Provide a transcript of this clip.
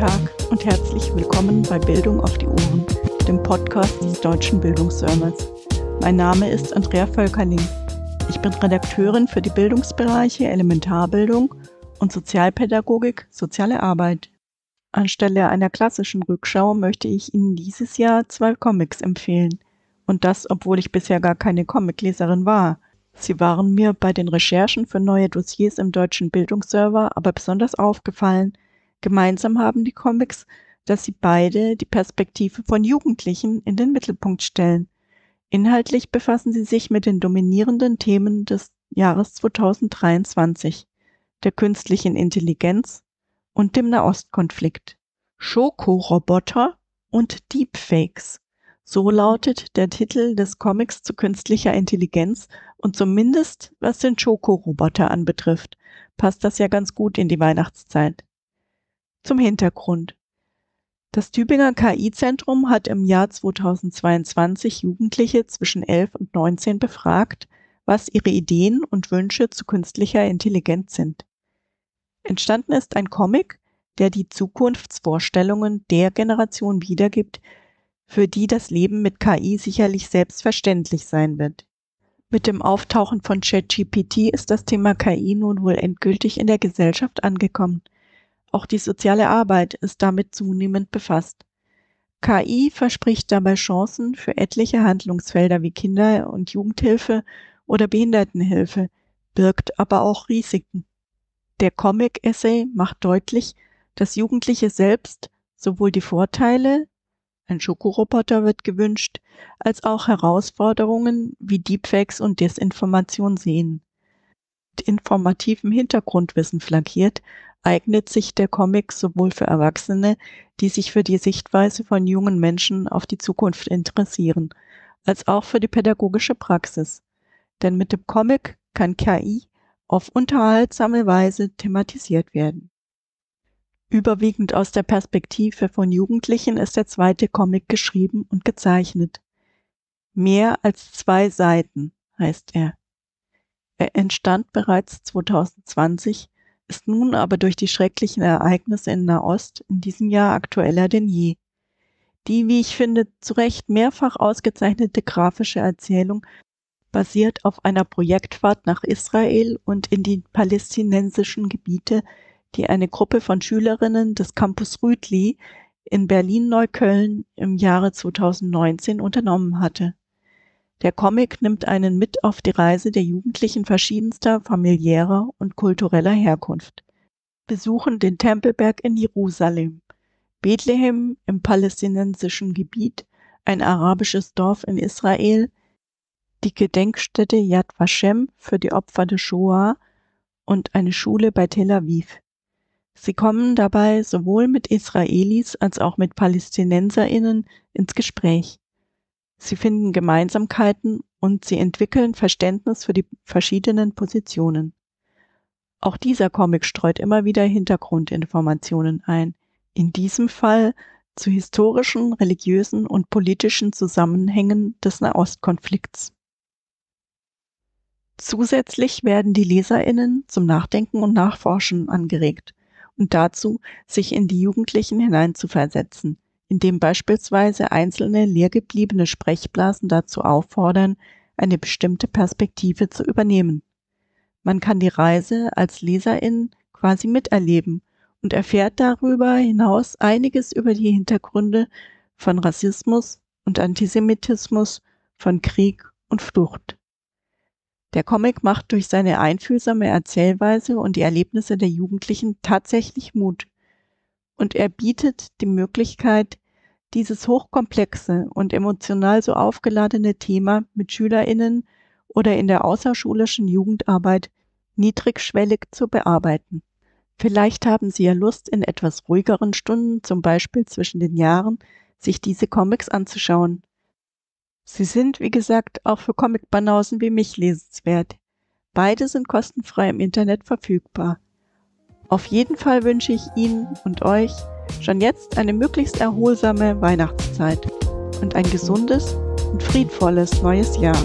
Tag und herzlich willkommen bei Bildung auf die Ohren, dem Podcast des Deutschen Bildungssermers. Mein Name ist Andrea Völkerling. Ich bin Redakteurin für die Bildungsbereiche Elementarbildung und Sozialpädagogik, soziale Arbeit. Anstelle einer klassischen Rückschau möchte ich Ihnen dieses Jahr zwei Comics empfehlen. Und das, obwohl ich bisher gar keine Comicleserin war. Sie waren mir bei den Recherchen für neue Dossiers im deutschen Bildungsserver aber besonders aufgefallen – Gemeinsam haben die Comics, dass sie beide die Perspektive von Jugendlichen in den Mittelpunkt stellen. Inhaltlich befassen sie sich mit den dominierenden Themen des Jahres 2023, der künstlichen Intelligenz und dem Nahostkonflikt. Schokoroboter und Deepfakes. So lautet der Titel des Comics zu künstlicher Intelligenz und zumindest was den Schokoroboter anbetrifft, passt das ja ganz gut in die Weihnachtszeit. Zum Hintergrund. Das Tübinger KI-Zentrum hat im Jahr 2022 Jugendliche zwischen 11 und 19 befragt, was ihre Ideen und Wünsche zu künstlicher Intelligenz sind. Entstanden ist ein Comic, der die Zukunftsvorstellungen der Generation wiedergibt, für die das Leben mit KI sicherlich selbstverständlich sein wird. Mit dem Auftauchen von ChatGPT ist das Thema KI nun wohl endgültig in der Gesellschaft angekommen. Auch die soziale Arbeit ist damit zunehmend befasst. KI verspricht dabei Chancen für etliche Handlungsfelder wie Kinder- und Jugendhilfe oder Behindertenhilfe, birgt aber auch Risiken. Der Comic-Essay macht deutlich, dass Jugendliche selbst sowohl die Vorteile, ein Schokoroboter wird gewünscht, als auch Herausforderungen wie Deepfakes und Desinformation sehen. Mit informativem Hintergrundwissen flankiert eignet sich der Comic sowohl für Erwachsene, die sich für die Sichtweise von jungen Menschen auf die Zukunft interessieren, als auch für die pädagogische Praxis. Denn mit dem Comic kann KI auf unterhaltsame Weise thematisiert werden. Überwiegend aus der Perspektive von Jugendlichen ist der zweite Comic geschrieben und gezeichnet. Mehr als zwei Seiten heißt er. Er entstand bereits 2020 ist nun aber durch die schrecklichen Ereignisse in Nahost in diesem Jahr aktueller denn je. Die, wie ich finde, zu Recht mehrfach ausgezeichnete grafische Erzählung basiert auf einer Projektfahrt nach Israel und in die palästinensischen Gebiete, die eine Gruppe von Schülerinnen des Campus Rüdli in Berlin-Neukölln im Jahre 2019 unternommen hatte. Der Comic nimmt einen mit auf die Reise der Jugendlichen verschiedenster familiärer und kultureller Herkunft. Besuchen den Tempelberg in Jerusalem, Bethlehem im palästinensischen Gebiet, ein arabisches Dorf in Israel, die Gedenkstätte Yad Vashem für die Opfer der Shoah und eine Schule bei Tel Aviv. Sie kommen dabei sowohl mit Israelis als auch mit Palästinenserinnen ins Gespräch. Sie finden Gemeinsamkeiten und sie entwickeln Verständnis für die verschiedenen Positionen. Auch dieser Comic streut immer wieder Hintergrundinformationen ein, in diesem Fall zu historischen, religiösen und politischen Zusammenhängen des Nahostkonflikts. Zusätzlich werden die Leserinnen zum Nachdenken und Nachforschen angeregt und dazu, sich in die Jugendlichen hineinzuversetzen, indem beispielsweise einzelne leergebliebene Sprechblasen dazu auffordern, eine bestimmte Perspektive zu übernehmen. Man kann die Reise als Leserin quasi miterleben und erfährt darüber hinaus einiges über die Hintergründe von Rassismus und Antisemitismus, von Krieg und Flucht. Der Comic macht durch seine einfühlsame Erzählweise und die Erlebnisse der Jugendlichen tatsächlich Mut und er bietet die Möglichkeit, dieses hochkomplexe und emotional so aufgeladene Thema mit Schülerinnen oder in der außerschulischen Jugendarbeit niedrigschwellig zu bearbeiten. Vielleicht haben Sie ja Lust, in etwas ruhigeren Stunden, zum Beispiel zwischen den Jahren, sich diese Comics anzuschauen. Sie sind, wie gesagt, auch für Comic-Banausen wie mich lesenswert. Beide sind kostenfrei im Internet verfügbar. Auf jeden Fall wünsche ich Ihnen und euch schon jetzt eine möglichst erholsame Weihnachtszeit und ein gesundes und friedvolles neues Jahr.